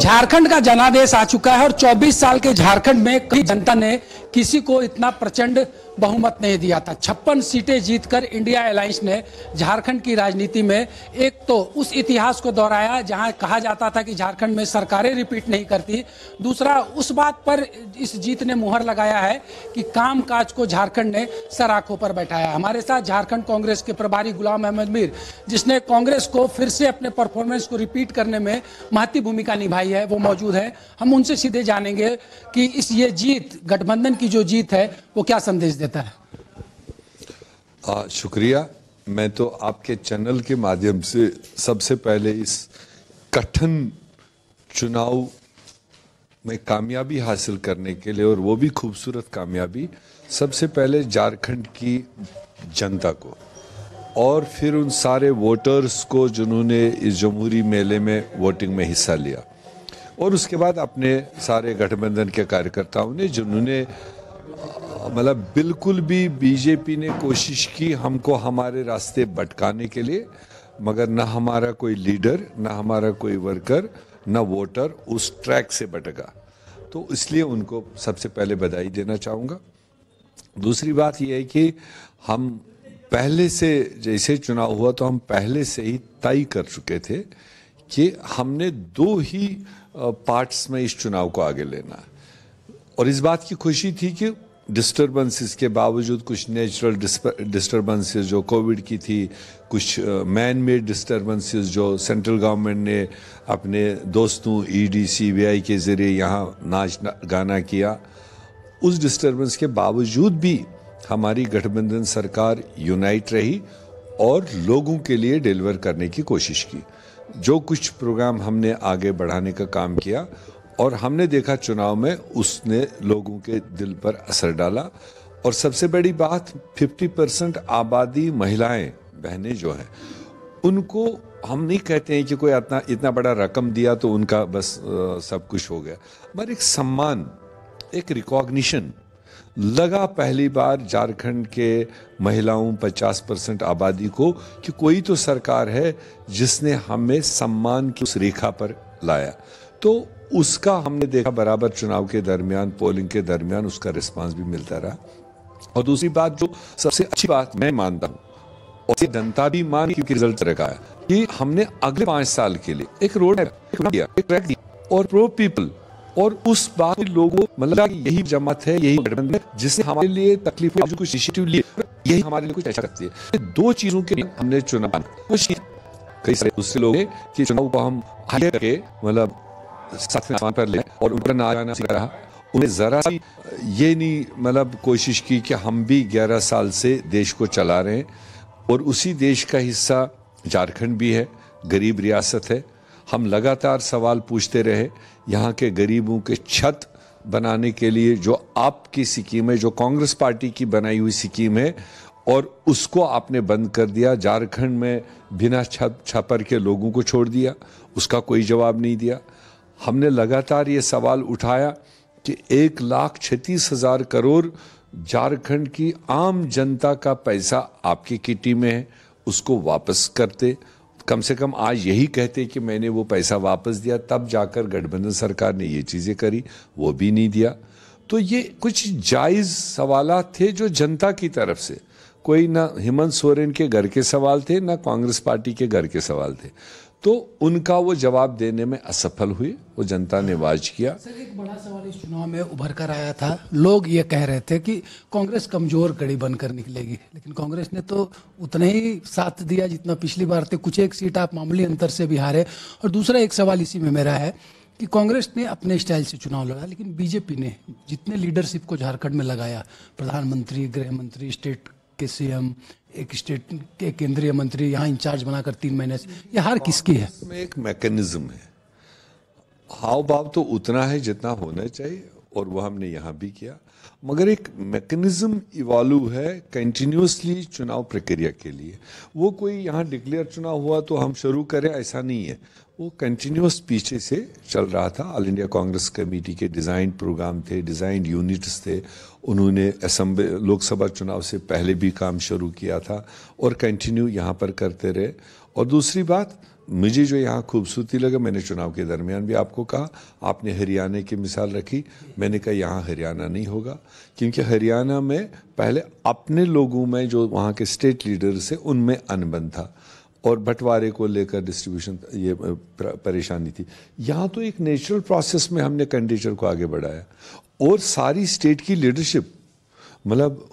झारखंड का जनादेश आ चुका है और 24 साल के झारखंड में कई जनता ने किसी को इतना प्रचंड बहुमत नहीं दिया था छप्पन सीटें जीतकर इंडिया अलायंस ने झारखंड की राजनीति में एक तो उस इतिहास को दोहराया जहां कहा जाता था कि झारखंड में सरकारें रिपीट नहीं करती दूसरा उस बात पर इस जीत ने मुहर लगाया है कि काम काज को झारखंड ने सराखों पर बैठाया हमारे साथ झारखंड कांग्रेस के प्रभारी गुलाम अहमद मीर जिसने कांग्रेस को फिर से अपने परफॉर्मेंस को रिपीट करने में महत्व भूमिका निभाई है वो मौजूद है हम उनसे सीधे जानेंगे कि इस ये जीत गठबंधन की जो जीत है वो क्या संदेश देता है आ, शुक्रिया मैं तो आपके चैनल के माध्यम से सबसे पहले इस कठिन चुनाव में कामयाबी हासिल करने के लिए और वो भी खूबसूरत कामयाबी सबसे पहले झारखंड की जनता को और फिर उन सारे वोटर्स को जिन्होंने इस जमहूरी मेले में वोटिंग में हिस्सा लिया और उसके बाद अपने सारे गठबंधन के कार्यकर्ताओं ने जिन्होंने मतलब बिल्कुल भी बीजेपी ने कोशिश की हमको हमारे रास्ते भटकाने के लिए मगर ना हमारा कोई लीडर ना हमारा कोई वर्कर ना वोटर उस ट्रैक से भटका तो इसलिए उनको सबसे पहले बधाई देना चाहूँगा दूसरी बात यह है कि हम पहले से जैसे चुनाव हुआ तो हम पहले से ही तय कर चुके थे कि हमने दो ही पार्ट्स में इस चुनाव को आगे लेना और इस बात की खुशी थी कि डिस्टर्बेंसेस के बावजूद कुछ नेचुरल डिस्टर्बेंसेस जो कोविड की थी कुछ मैन मेड डिस्टर्बेंसेस जो सेंट्रल गवर्नमेंट ने अपने दोस्तों बी e आई के ज़रिए यहाँ नाच गाना किया उस डिस्टर्बेंस के बावजूद भी हमारी गठबंधन सरकार यूनाइट रही और लोगों के लिए डिलीवर करने की कोशिश की जो कुछ प्रोग्राम हमने आगे बढ़ाने का काम किया और हमने देखा चुनाव में उसने लोगों के दिल पर असर डाला और सबसे बड़ी बात 50 परसेंट आबादी महिलाएं बहनें जो हैं उनको हम नहीं कहते हैं कि कोई इतना इतना बड़ा रकम दिया तो उनका बस आ, सब कुछ हो गया मगर एक सम्मान एक रिकॉग्निशन लगा पहली बार झारखंड के महिलाओं 50 परसेंट आबादी को कि कोई तो सरकार है जिसने हमें सम्मान की उस रेखा पर लाया तो उसका हमने देखा बराबर चुनाव के दरमियान पोलिंग के दरमियान उसका रिस्पांस भी मिलता रहा और दूसरी बात जो सबसे अच्छी बात मैं मानता हूँ और जनता भी मान क्योंकि रिजल्ट रखा है कि हमने अगले पांच साल के लिए एक रोड दिया एक ट्रैक दिया और प्रो पीपल और उस बात लोगों मतलब यही जमात है यही गठबंधन है जिसने हमारे लिए तकलीफ हुई कुछ इनिशिएटिव लिए यही हमारे लिए कुछ ऐसा करती है दो चीजों के हमने चुनाव कुछ कई सारे दूसरे लोग हैं कि चुनाव को हम हायर करके मतलब साथ आसमान पर ले और उनका ना आना सीख रहा उन्हें ज़रा सी ये नहीं मतलब कोशिश की कि हम भी 11 साल से देश को चला रहे हैं और उसी देश का हिस्सा झारखंड भी है गरीब रियासत है हम लगातार सवाल पूछते रहे यहाँ के गरीबों के छत बनाने के लिए जो आपकी स्कीम है जो कांग्रेस पार्टी की बनाई हुई स्कीम है और उसको आपने बंद कर दिया झारखंड में बिना छप छपर के लोगों को छोड़ दिया उसका कोई जवाब नहीं दिया हमने लगातार ये सवाल उठाया कि एक लाख छत्तीस हज़ार करोड़ झारखंड की आम जनता का पैसा आपकी किटी में है उसको वापस करते कम से कम आज यही कहते कि मैंने वो पैसा वापस दिया तब जाकर गठबंधन सरकार ने ये चीज़ें करी वो भी नहीं दिया तो ये कुछ जायज़ सवाल थे जो जनता की तरफ से कोई ना हेमंत सोरेन के घर के सवाल थे ना कांग्रेस पार्टी के घर के सवाल थे तो उनका वो जवाब देने में असफल हुए वो जनता ने वाज किया सर एक बड़ा सवाल इस चुनाव में उभर कर आया था लोग ये कह रहे थे कि कांग्रेस कमजोर कड़ी बनकर निकलेगी लेकिन कांग्रेस ने तो उतना ही साथ दिया जितना पिछली बार थे कुछ एक सीट आप मामूली अंतर से भी हारे और दूसरा एक सवाल इसी में मेरा है कि कांग्रेस ने अपने स्टाइल से चुनाव लड़ा लेकिन बीजेपी ने जितने लीडरशिप को झारखंड में लगाया प्रधानमंत्री गृह मंत्री स्टेट के सीएम एक स्टेट के केंद्रीय मंत्री यहाँ इंचार्ज बनाकर तीन महीने से ये हार किसकी है एक मैकेनिज्म है हाव भाव तो उतना है जितना होना चाहिए और वह हमने यहाँ भी किया मगर एक मैकेनिज्म इवॉल्व है कंटिन्यूसली चुनाव प्रक्रिया के लिए वो कोई यहाँ डिक्लेयर चुनाव हुआ तो हम शुरू करें ऐसा नहीं है वो कंटिन्यूस पीछे से चल रहा था ऑल इंडिया कांग्रेस कमेटी के डिज़ाइन प्रोग्राम थे डिज़ाइन यूनिट्स थे उन्होंने असम्बली लोकसभा चुनाव से पहले भी काम शुरू किया था और कंटिन्यू यहाँ पर करते रहे और दूसरी बात मुझे जो यहाँ खूबसूरती लगा मैंने चुनाव के दरमियान भी आपको कहा आपने हरियाणा की मिसाल रखी मैंने कहा यहाँ हरियाणा नहीं होगा क्योंकि हरियाणा में पहले अपने लोगों में जो वहाँ के स्टेट लीडर्स थे उनमें अनबन था और बंटवारे को लेकर डिस्ट्रीब्यूशन ये परेशानी थी यहाँ तो एक नेचुरल प्रोसेस में हमने कंडीचर को आगे बढ़ाया और सारी स्टेट की लीडरशिप मतलब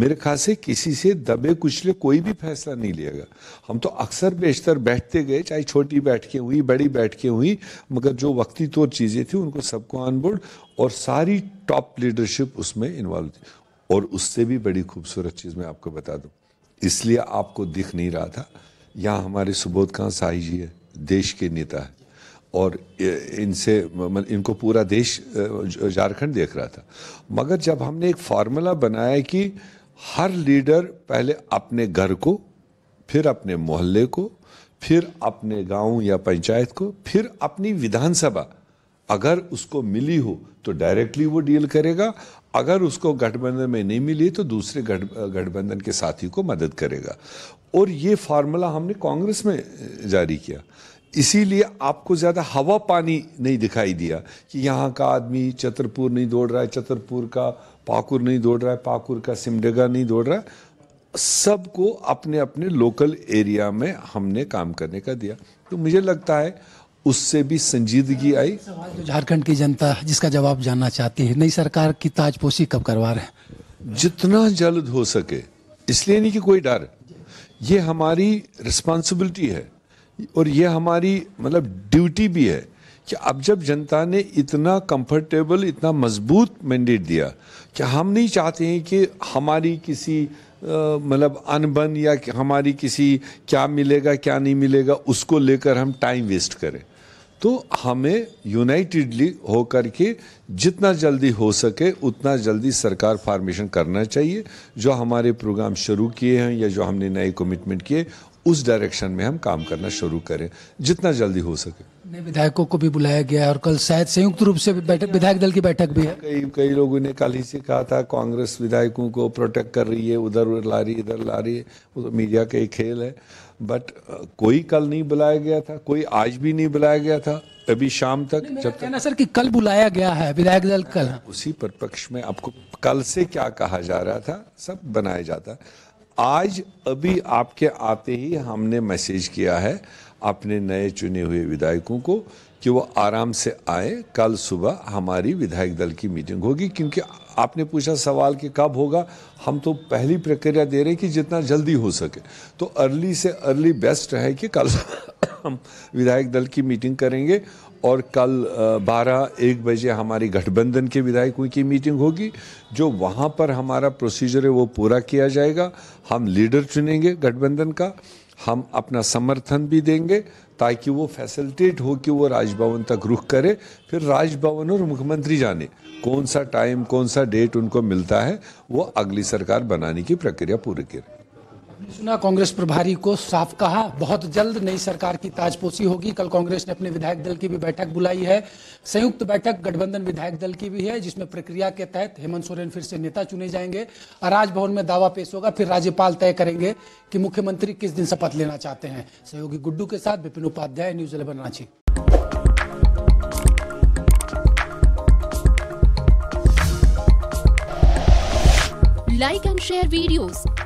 मेरे ख्याल से किसी से दबे कुचले कोई भी फैसला नहीं लेगा हम तो अक्सर बेशतर बैठते गए चाहे छोटी बैठकें हुई बड़ी बैठकें हुई मगर जो वक्ती तौर चीज़ें थी उनको सबको ऑन बोर्ड और सारी टॉप लीडरशिप उसमें इन्वॉल्व थी और उससे भी बड़ी खूबसूरत चीज़ मैं आपको बता दूँ इसलिए आपको दिख नहीं रहा था यहाँ हमारे सुबोध खां साहि जी है देश के नेता है और इनसे मतलब इनको पूरा देश झारखंड देख रहा था मगर जब हमने एक फार्मूला बनाया कि हर लीडर पहले अपने घर को फिर अपने मोहल्ले को फिर अपने गांव या पंचायत को फिर अपनी विधानसभा अगर उसको मिली हो तो डायरेक्टली वो डील करेगा अगर उसको गठबंधन में नहीं मिली तो दूसरे गठबंधन के साथी को मदद करेगा और ये फार्मूला हमने कांग्रेस में जारी किया इसीलिए आपको ज़्यादा हवा पानी नहीं दिखाई दिया कि यहाँ का आदमी छतरपुर नहीं दौड़ रहा है छतरपुर का पाकुर नहीं दौड़ रहा है पाकुर का सिमडेगा नहीं दौड़ रहा है सबको अपने अपने लोकल एरिया में हमने काम करने का दिया तो मुझे लगता है उससे भी संजीदगी आई तो झारखंड की जनता जिसका जवाब जानना चाहती है नई सरकार की ताजपोशी कब करवा रहे हैं जितना जल्द हो सके इसलिए नहीं कि कोई डर ये हमारी रिस्पॉन्सिबिलिटी है और ये हमारी मतलब ड्यूटी भी है कि अब जब जनता ने इतना कंफर्टेबल इतना मजबूत मैंडेट दिया कि हम नहीं चाहते हैं कि हमारी किसी मतलब अनबन या हमारी किसी क्या मिलेगा क्या नहीं मिलेगा उसको लेकर हम टाइम वेस्ट करें तो हमें यूनाइटेडली होकर के जितना जल्दी हो सके उतना जल्दी सरकार फार्मेशन करना चाहिए जो हमारे प्रोग्राम शुरू किए हैं या जो हमने नए कमिटमेंट किए उस डायरेक्शन में हम काम करना शुरू करें जितना जल्दी हो सके नए विधायकों को भी बुलाया गया और कल शायद संयुक्त रूप से विधायक दल की बैठक भी है कई कई लोगों ने कल ही से कहा था कांग्रेस विधायकों को प्रोटेक्ट कर रही है उधर उधर ला रही है इधर ला रही है वो तो मीडिया का एक खेल है बट कोई कल नहीं बुलाया गया था कोई आज भी नहीं बुलाया गया था अभी शाम तक जब तक सर कि कल बुलाया गया है विधायक दल कल उसी परिपक्ष में आपको कल से क्या कहा जा रहा था सब बनाया जाता आज अभी आपके आते ही हमने मैसेज किया है अपने नए चुने हुए विधायकों को कि वो आराम से आए कल सुबह हमारी विधायक दल की मीटिंग होगी क्योंकि आपने पूछा सवाल कि कब होगा हम तो पहली प्रक्रिया दे रहे हैं कि जितना जल्दी हो सके तो अर्ली से अर्ली बेस्ट है कि कल हम विधायक दल की मीटिंग करेंगे और कल बारह एक बजे हमारी गठबंधन के विधायकों की मीटिंग होगी जो वहाँ पर हमारा प्रोसीजर है वो पूरा किया जाएगा हम लीडर चुनेंगे गठबंधन का हम अपना समर्थन भी देंगे ताकि वो फैसिलिटेट हो कि वो राजभवन तक रुख करे फिर राजभवन और मुख्यमंत्री जाने कौन सा टाइम कौन सा डेट उनको मिलता है वो अगली सरकार बनाने की प्रक्रिया पूरी करे सुना कांग्रेस प्रभारी को साफ कहा बहुत जल्द नई सरकार की ताजपोशी होगी कल कांग्रेस ने अपने विधायक दल की भी बैठक बुलाई है संयुक्त बैठक गठबंधन विधायक दल की भी है जिसमें प्रक्रिया के तहत हेमंत सोरेन फिर से नेता चुने जाएंगे राजभवन में दावा पेश होगा फिर राज्यपाल तय करेंगे कि मुख्यमंत्री किस दिन शपथ लेना चाहते हैं सहयोगी गुड्डू के साथ Vipin Upadhyay news eleven Ranchi like and share videos.